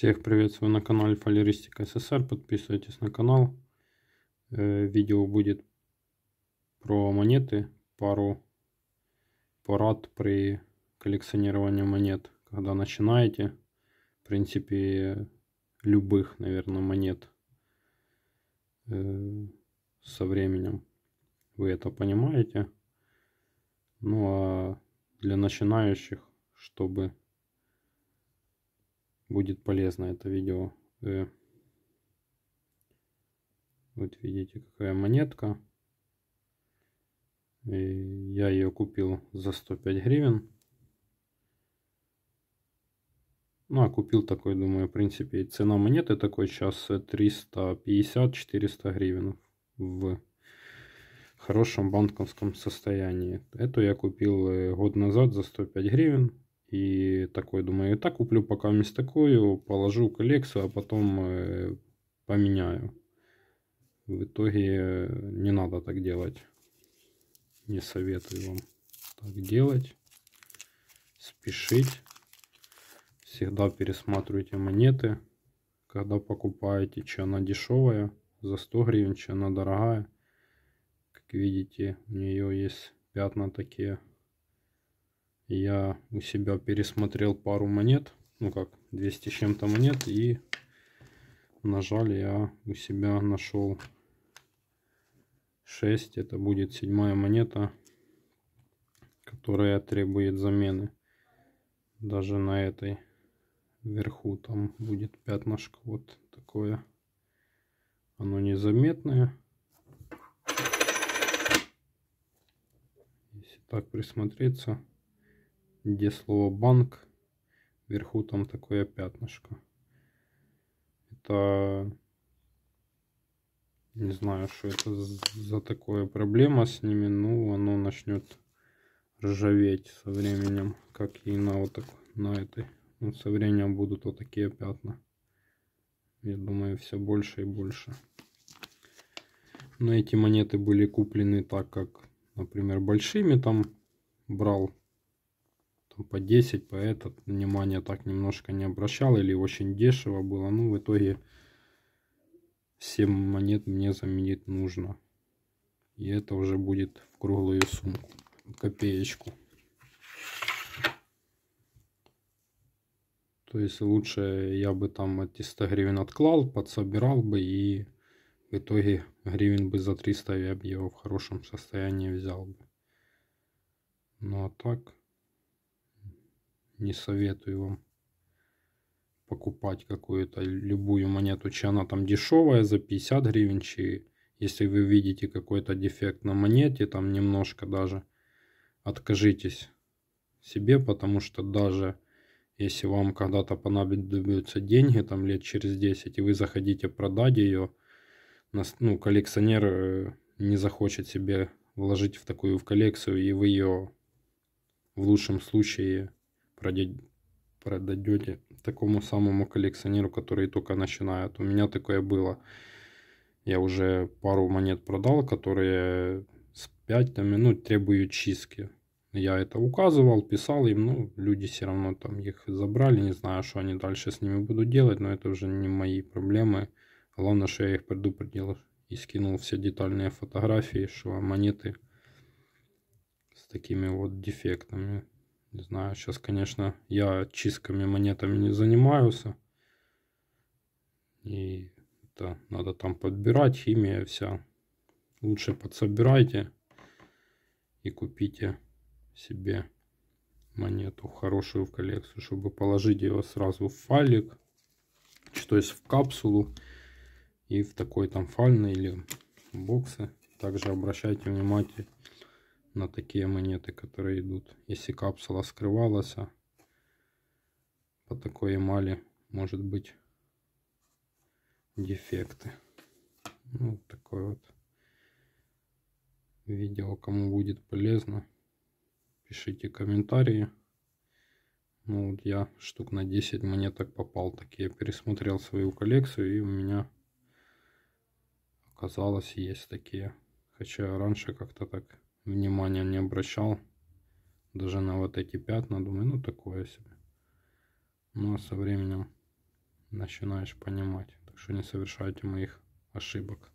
Всех приветствую на канале Фалеристика СССР. Подписывайтесь на канал. Э, видео будет про монеты. Пару парад при коллекционировании монет. Когда начинаете. В принципе, любых, наверное, монет. Э, со временем вы это понимаете. Ну а для начинающих, чтобы будет полезно это видео. Э, вот видите, какая монетка. И я ее купил за 105 гривен. Ну, а купил такой, думаю, в принципе, цена монеты такой сейчас 350-400 э, гривен в хорошем банковском состоянии. Эту я купил э, год назад за 105 гривен. И такой, думаю, и так куплю пока вместо такую, положу коллекцию, а потом э, поменяю. В итоге э, не надо так делать. Не советую вам так делать. Спешить. Всегда пересматривайте монеты, когда покупаете, что она дешевая за 100 гривен, что она дорогая. Как видите, у нее есть пятна такие я у себя пересмотрел пару монет, ну как, 200 с чем-то монет, и нажали я у себя нашел 6, это будет седьмая монета, которая требует замены. Даже на этой верху там будет пятнышко вот такое. Оно незаметное. Если так присмотреться, где слово банк, вверху там такое пятнышко. Это... Не знаю, что это за такое проблема с ними, ну, оно начнет ржаветь со временем, как и на вот так, на этой. Ну, со временем будут вот такие пятна. Я думаю, все больше и больше. Но эти монеты были куплены так, как, например, большими там брал по 10, по этот внимание так немножко не обращал или очень дешево было. Ну, в итоге 7 монет мне заменить нужно. И это уже будет в круглую сумку, копеечку. То есть лучше я бы там эти 100 гривен отклал, подсобирал бы и в итоге гривен бы за 300 я бы его в хорошем состоянии взял бы. Ну а так не советую вам покупать какую-то любую монету, чи она там дешевая за 50 гривен, чи если вы видите какой-то дефект на монете, там немножко даже откажитесь себе, потому что даже если вам когда-то понадобятся деньги, там лет через 10, и вы заходите продать ее, ну, коллекционер э, не захочет себе вложить в такую в коллекцию, и вы ее в лучшем случае продадете такому самому коллекционеру, который только начинает. У меня такое было. Я уже пару монет продал, которые с 5 минут требуют чистки. Я это указывал, писал им, ну, люди все равно там их забрали, не знаю, что они дальше с ними будут делать, но это уже не мои проблемы. Главное, что я их предупредил и скинул все детальные фотографии, что монеты с такими вот дефектами. Не знаю, сейчас, конечно, я чистками монетами не занимаюсь. И это надо там подбирать, химия вся. Лучше подсобирайте и купите себе монету хорошую в коллекцию, чтобы положить ее сразу в файлик, что есть в капсулу и в такой там файльный или боксы. Также обращайте внимание на такие монеты, которые идут. Если капсула скрывалась а по такой эмали, может быть дефекты. Ну, вот такое вот видео. Кому будет полезно, пишите комментарии. Ну, вот я штук на 10 монеток попал. Так я пересмотрел свою коллекцию, и у меня оказалось есть такие. Хотя раньше как-то так внимания не обращал. Даже на вот эти пятна, думаю, ну такое себе. Но ну, а со временем начинаешь понимать. Так что не совершайте моих ошибок.